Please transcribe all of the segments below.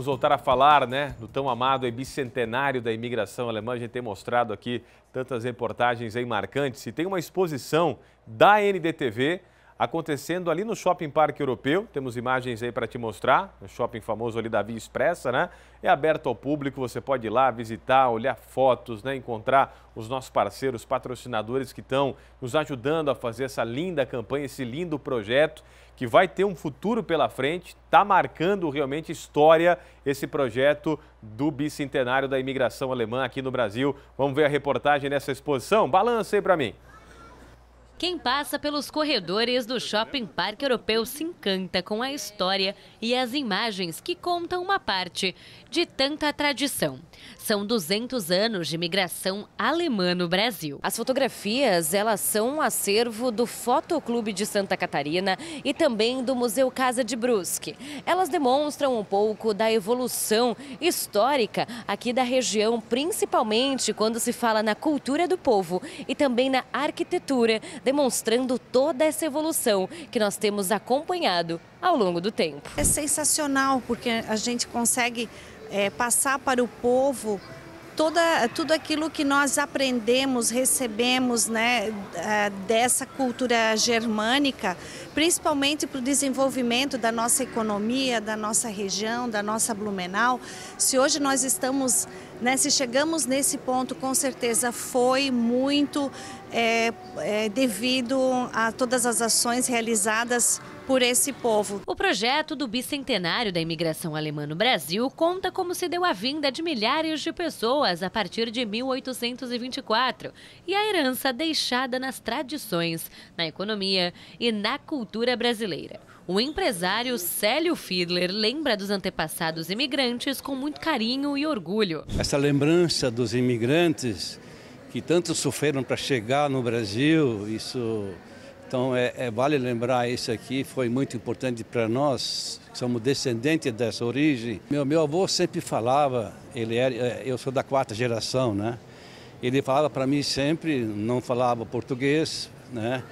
Vamos voltar a falar né, do tão amado e bicentenário da imigração alemã. A gente tem mostrado aqui tantas reportagens aí marcantes. E tem uma exposição da NDTV acontecendo ali no Shopping Parque Europeu. Temos imagens aí para te mostrar. É o shopping famoso ali da Via Expressa, né? É aberto ao público, você pode ir lá visitar, olhar fotos, né? Encontrar os nossos parceiros, patrocinadores que estão nos ajudando a fazer essa linda campanha, esse lindo projeto que vai ter um futuro pela frente, está marcando realmente história esse projeto do bicentenário da imigração alemã aqui no Brasil. Vamos ver a reportagem nessa exposição? Balança aí para mim. Quem passa pelos corredores do Shopping Parque Europeu se encanta com a história e as imagens que contam uma parte de tanta tradição. São 200 anos de migração alemã no Brasil. As fotografias, elas são um acervo do Fotoclube de Santa Catarina e também do Museu Casa de Brusque. Elas demonstram um pouco da evolução histórica aqui da região, principalmente quando se fala na cultura do povo e também na arquitetura, demonstrando toda essa evolução que nós temos acompanhado ao longo do tempo. É sensacional porque a gente consegue é, passar para o povo toda, tudo aquilo que nós aprendemos, recebemos né, é, dessa cultura germânica, principalmente para o desenvolvimento da nossa economia, da nossa região, da nossa Blumenau. Se hoje nós estamos, né, se chegamos nesse ponto, com certeza foi muito é, é, devido a todas as ações realizadas por esse povo. O projeto do bicentenário da imigração alemã no Brasil conta como se deu a vinda de milhares de pessoas a partir de 1824 e a herança deixada nas tradições, na economia e na cultura brasileira. O empresário Célio Fiedler lembra dos antepassados imigrantes com muito carinho e orgulho. Essa lembrança dos imigrantes que tanto sofreram para chegar no Brasil, isso então, é, é, vale lembrar isso aqui, foi muito importante para nós, que somos descendentes dessa origem. Meu, meu avô sempre falava, ele era, é, eu sou da quarta geração, né? Ele falava para mim sempre, não falava português, né?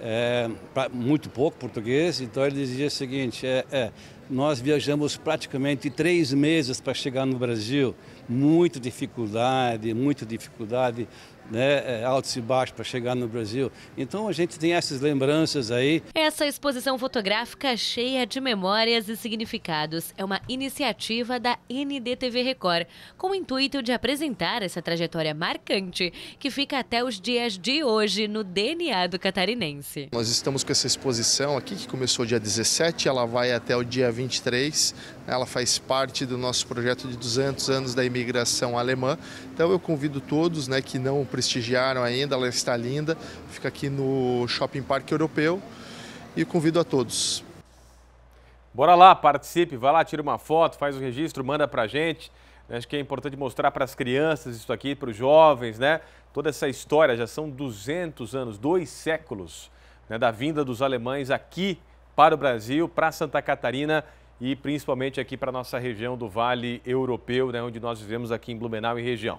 É, pra, muito pouco português, então ele dizia o seguinte, é, é nós viajamos praticamente três meses para chegar no Brasil, muita dificuldade, muita dificuldade, né, é, altos e baixos para chegar no Brasil. Então a gente tem essas lembranças aí. Essa exposição fotográfica cheia de memórias e significados é uma iniciativa da NDTV Record, com o intuito de apresentar essa trajetória marcante que fica até os dias de hoje no DNA do catarinense. Nós estamos com essa exposição aqui que começou dia 17, ela vai até o dia 20. 23. Ela faz parte do nosso projeto de 200 anos da imigração alemã. Então eu convido todos né, que não prestigiaram ainda, ela está linda. Fica aqui no Shopping Parque Europeu e convido a todos. Bora lá, participe, vai lá, tira uma foto, faz o registro, manda a gente. Acho que é importante mostrar para as crianças isso aqui, para os jovens, né? Toda essa história, já são 200 anos, dois séculos né, da vinda dos alemães aqui para o Brasil, para Santa Catarina e principalmente aqui para a nossa região do Vale Europeu, né, onde nós vivemos aqui em Blumenau e região.